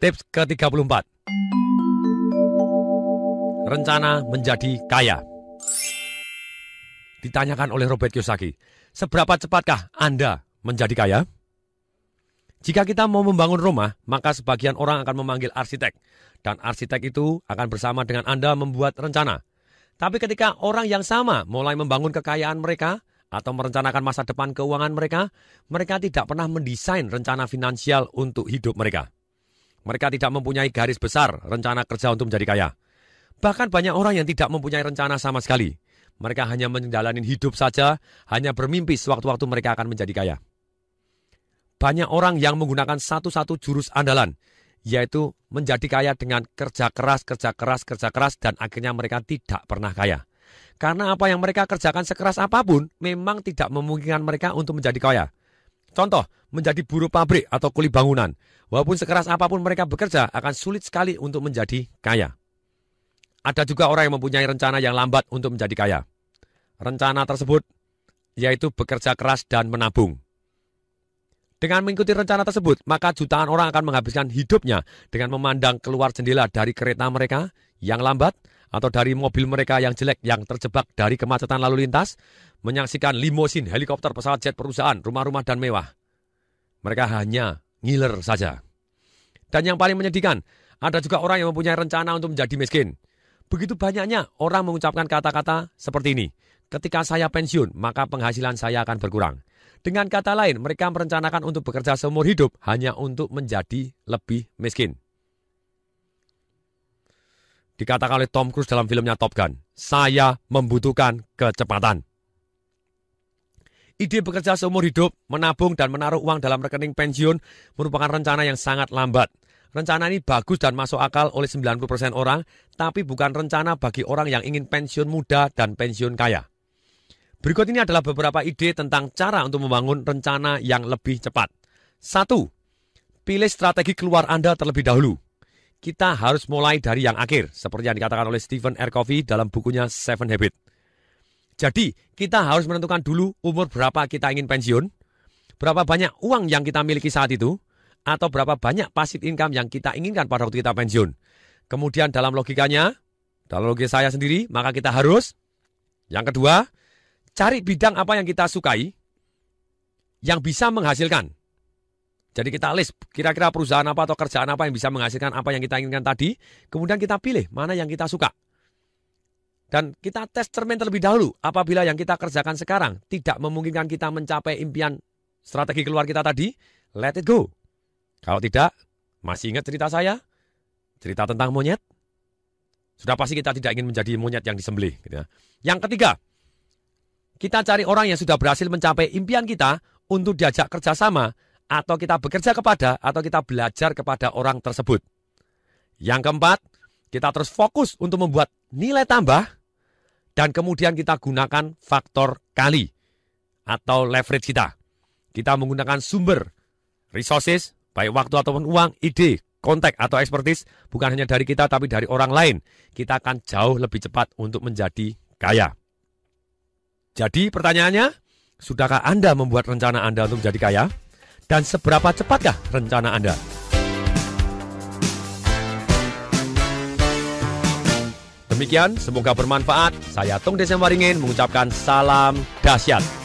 Tips ke-34 Rencana menjadi kaya Ditanyakan oleh Robert Kiyosaki, seberapa cepatkah Anda menjadi kaya? Jika kita mau membangun rumah, maka sebagian orang akan memanggil arsitek. Dan arsitek itu akan bersama dengan Anda membuat rencana. Tapi ketika orang yang sama mulai membangun kekayaan mereka, atau merencanakan masa depan keuangan mereka, mereka tidak pernah mendesain rencana finansial untuk hidup mereka. Mereka tidak mempunyai garis besar rencana kerja untuk menjadi kaya. Bahkan banyak orang yang tidak mempunyai rencana sama sekali. Mereka hanya menjalani hidup saja, hanya bermimpi sewaktu-waktu mereka akan menjadi kaya. Banyak orang yang menggunakan satu-satu jurus andalan, yaitu menjadi kaya dengan kerja keras, kerja keras, kerja keras, dan akhirnya mereka tidak pernah kaya. Karena apa yang mereka kerjakan sekeras apapun memang tidak memungkinkan mereka untuk menjadi kaya. Contoh, menjadi buruh pabrik atau kuli bangunan. Walaupun sekeras apapun mereka bekerja, akan sulit sekali untuk menjadi kaya. Ada juga orang yang mempunyai rencana yang lambat untuk menjadi kaya. Rencana tersebut yaitu bekerja keras dan menabung. Dengan mengikuti rencana tersebut, maka jutaan orang akan menghabiskan hidupnya dengan memandang keluar jendela dari kereta mereka yang lambat atau dari mobil mereka yang jelek yang terjebak dari kemacetan lalu lintas menyaksikan limosin, helikopter, pesawat jet perusahaan, rumah-rumah dan mewah. Mereka hanya ngiler saja. Dan yang paling menyedihkan, ada juga orang yang mempunyai rencana untuk menjadi miskin. Begitu banyaknya orang mengucapkan kata-kata seperti ini. Ketika saya pensiun, maka penghasilan saya akan berkurang. Dengan kata lain, mereka merencanakan untuk bekerja seumur hidup hanya untuk menjadi lebih miskin. Dikatakan oleh Tom Cruise dalam filmnya Top Gun, saya membutuhkan kecepatan. Ide bekerja seumur hidup, menabung dan menaruh uang dalam rekening pensiun merupakan rencana yang sangat lambat. Rencana ini bagus dan masuk akal oleh 90% orang, tapi bukan rencana bagi orang yang ingin pensiun muda dan pensiun kaya. Berikut ini adalah beberapa ide tentang cara untuk membangun rencana yang lebih cepat. Satu, Pilih strategi keluar Anda terlebih dahulu. Kita harus mulai dari yang akhir, seperti yang dikatakan oleh Stephen R. Covey dalam bukunya Seven Habits. Jadi kita harus menentukan dulu umur berapa kita ingin pensiun, berapa banyak uang yang kita miliki saat itu, atau berapa banyak passive income yang kita inginkan pada waktu kita pensiun. Kemudian dalam logikanya, dalam logika saya sendiri, maka kita harus yang kedua, cari bidang apa yang kita sukai yang bisa menghasilkan. Jadi kita list kira-kira perusahaan apa atau kerjaan apa yang bisa menghasilkan apa yang kita inginkan tadi, kemudian kita pilih mana yang kita suka. Dan kita tes cermin terlebih dahulu apabila yang kita kerjakan sekarang tidak memungkinkan kita mencapai impian strategi keluar kita tadi, let it go. Kalau tidak, masih ingat cerita saya? Cerita tentang monyet? Sudah pasti kita tidak ingin menjadi monyet yang disembelih. Gitu ya. Yang ketiga, kita cari orang yang sudah berhasil mencapai impian kita untuk diajak kerjasama atau kita bekerja kepada atau kita belajar kepada orang tersebut. Yang keempat, kita terus fokus untuk membuat nilai tambah dan kemudian kita gunakan faktor kali atau leverage kita. Kita menggunakan sumber, resources, baik waktu ataupun uang, ide, kontak atau expertise, bukan hanya dari kita tapi dari orang lain. Kita akan jauh lebih cepat untuk menjadi kaya. Jadi pertanyaannya, sudahkah Anda membuat rencana Anda untuk menjadi kaya? Dan seberapa cepatkah rencana Anda? Demikian, semoga bermanfaat. Saya Tung Desem Waringin mengucapkan salam dahsyat.